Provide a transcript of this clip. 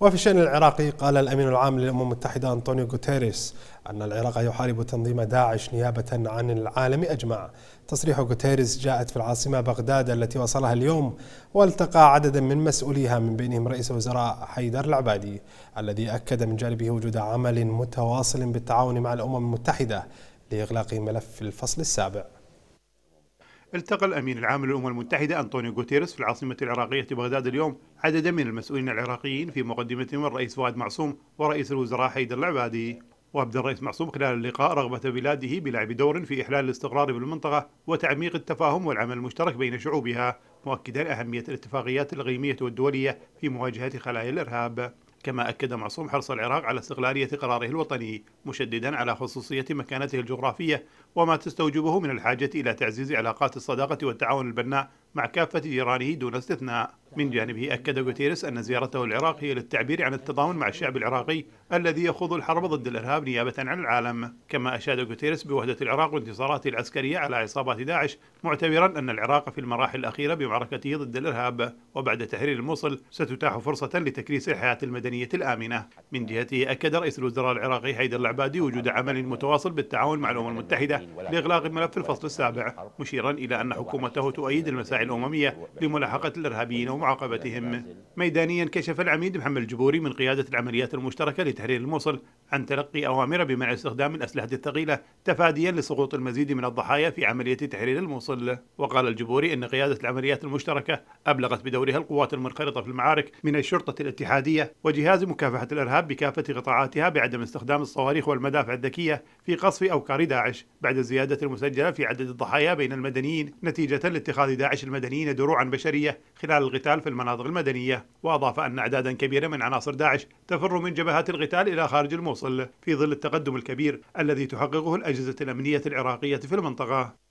وفي الشأن العراقي قال الأمين العام للأمم المتحدة أنطونيو غوتيريس أن العراق يحارب تنظيم داعش نيابة عن العالم أجمع تصريح غوتيريس جاءت في العاصمة بغداد التي وصلها اليوم والتقى عددا من مسؤوليها من بينهم رئيس الوزراء حيدر العبادي الذي أكد من جانبه وجود عمل متواصل بالتعاون مع الأمم المتحدة لإغلاق ملف الفصل السابع التقى الأمين العام للأمم المتحدة أنطونيو غوتيرس في العاصمة العراقية بغداد اليوم عددا من المسؤولين العراقيين في مقدمتهم الرئيس فؤاد معصوم ورئيس الوزراء حيدر العبادي وأبدى الرئيس معصوم خلال اللقاء رغبة بلاده بلعب دور في إحلال الاستقرار بالمنطقة وتعميق التفاهم والعمل المشترك بين شعوبها مؤكدا أهمية الاتفاقيات الإقليمية والدولية في مواجهة خلايا الإرهاب كما أكد معصوم حرص العراق على استقلالية قراره الوطني مشددا على خصوصية مكانته الجغرافية وما تستوجبه من الحاجة إلى تعزيز علاقات الصداقة والتعاون البناء مع كافة جيرانه دون استثناء من جانبه أكد غوتيريس أن زيارته العراق هي للتعبير عن التضامن مع الشعب العراقي الذي يخوض الحرب ضد الإرهاب نيابة عن العالم كما أشاد غوتيريس بوحدة العراق وانتصاراته العسكرية على عصابات داعش معتبرا أن العراق في المراحل الأخيرة بمعركته ضد الإرهاب وبعد تحرير الموصل ستتاح فرصة لتكريس الحياة المدنية الآمنة من جهته أكد رئيس الوزراء العراقي حيدر العبادي وجود عمل متواصل بالتعاون مع الأمم المتحدة لإغلاق ملف الفصل السابع مشيرا إلى أن حكومته تؤيد المساعي الأممية لملاحقة الإرهابيين ومع معاقبتهم ميدانيا كشف العميد محمد الجبوري من قيادة العمليات المشتركة لتحرير الموصل عن تلقي أوامر بمنع استخدام الأسلحة الثقيلة تفاديا لسقوط المزيد من الضحايا في عملية تحرير الموصل وقال الجبوري أن قيادة العمليات المشتركة أبلغت بدورها القوات المنخرطة في المعارك من الشرطة الاتحادية وجهاز مكافحة الإرهاب بكافة قطاعاتها بعدم استخدام الصواريخ والمدافع الذكية في قصف أوكار داعش بعد الزيادة المسجلة في عدد الضحايا بين المدنيين نتيجة لاتخاذ داعش المدنيين دروعا بشرية خلال القتال في المناطق المدنية وأضاف أن أعدادا كبيرة من عناصر داعش تفر من جبهات القتال إلى خارج الموصل الموصل في ظل التقدم الكبير الذي تحققه الأجهزة الأمنية العراقية في المنطقة